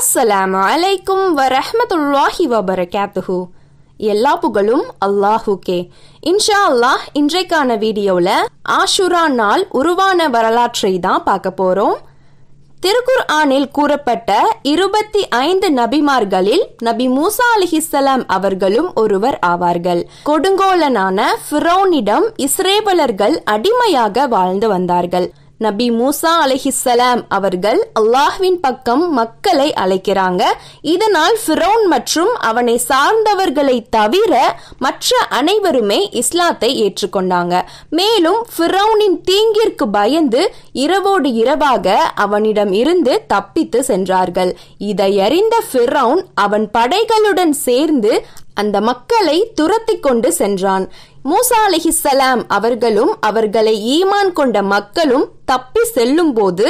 அஸ்ஸலாமு அலைக்கும் வ வபரகாத்துஹு எல்லா புகழும் அல்லாஹுக்கே இன்ஷா அல்லாஹ் இன்றைக்கான வீடியோல ஆஷுரா நாள் உருவான வரலாற்றை தான் பார்க்க போறோம் திருக்குர் ஆனில் கூறப்பட்ட இருபத்தி ஐந்து நபிமார்களில் நபி மூசா அலிஹிசலாம் அவர்களும் ஒருவர் ஆவார்கள் கொடுங்கோலனான ஃபிரோனிடம் இஸ்ரேபலர்கள் அடிமையாக வாழ்ந்து வந்தார்கள் நபி மூசா அலஹிசலாம் அவர்கள் அல்லாஹ்வின் பக்கம் மக்களை அழைக்கிறாங்க இதனால் ஃபிரௌன் மற்றும் அவனை சார்ந்தவர்களை தவிர மற்ற அனைவருமே இஸ்லாத்தை ஏற்றுக்கொண்டாங்க மேலும் ஃபிரௌனின் தீங்கிற்கு பயந்து இரவோடு இரவாக அவனிடம் இருந்து தப்பித்து சென்றார்கள் இதையறிந்த அறிந்த ஃபிரௌன் அவன் படைகளுடன் சேர்ந்து அந்த மக்களை துரத்தி கொண்டு சென்றான் மூசா அலிஹிசலாம் அவர்களும் அவர்களை ஈமான் கொண்ட மக்களும் தப்பி செல்லும் போது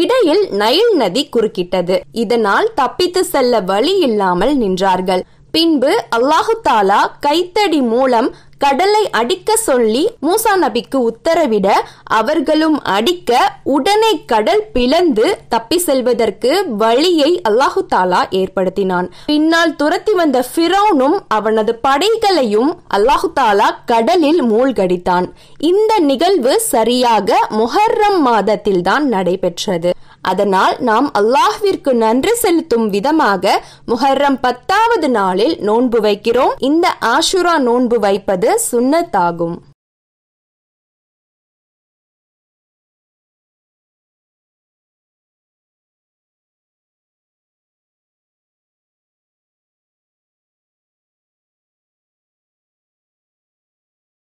இடையில் நைல் நதி குறுக்கிட்டது இதனால் தப்பித்து செல்ல வழி இல்லாமல் நின்றார்கள் பின்பு அல்லாஹு தாலா கைத்தடி மூலம் கடலை அடிக்க சொல்லி மூசா நபிக்கு உத்தரவிட அவர்களும் அடிக்க உடனே கடல் பிளந்து தப்பி செல்வதற்கு வழியை அல்லாஹு தாலா ஏற்படுத்தினான் பின்னால் துரத்தி வந்த பிரௌனும் அவனது படைகளையும் அல்லாஹு தாலா கடலில் மூழ்கடித்தான் இந்த நிகழ்வு சரியாக முஹர்ரம் மாதத்தில் தான் நடைபெற்றது அதனால் நாம் அல்லாஹ்விற்கு நன்றி செலுத்தும் விதமாக முஹர்ரம் பத்தாவது நாளில் நோன்பு வைக்கிறோம் இந்த ஆஷுரா நோன்பு வைப்பது சுண்ணத்தாகும்